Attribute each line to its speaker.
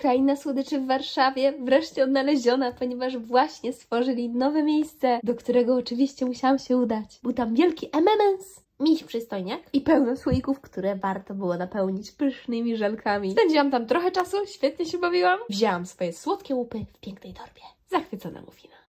Speaker 1: Kraina słodyczy w Warszawie wreszcie odnaleziona, ponieważ właśnie stworzyli nowe miejsce, do którego oczywiście musiałam się udać. Był tam wielki M&M's, miś przystojniak i pełno słoików, które warto było napełnić pysznymi żelkami. Spędziłam tam trochę czasu, świetnie się bawiłam. Wzięłam swoje słodkie łupy w pięknej torbie. Zachwycona Mufina.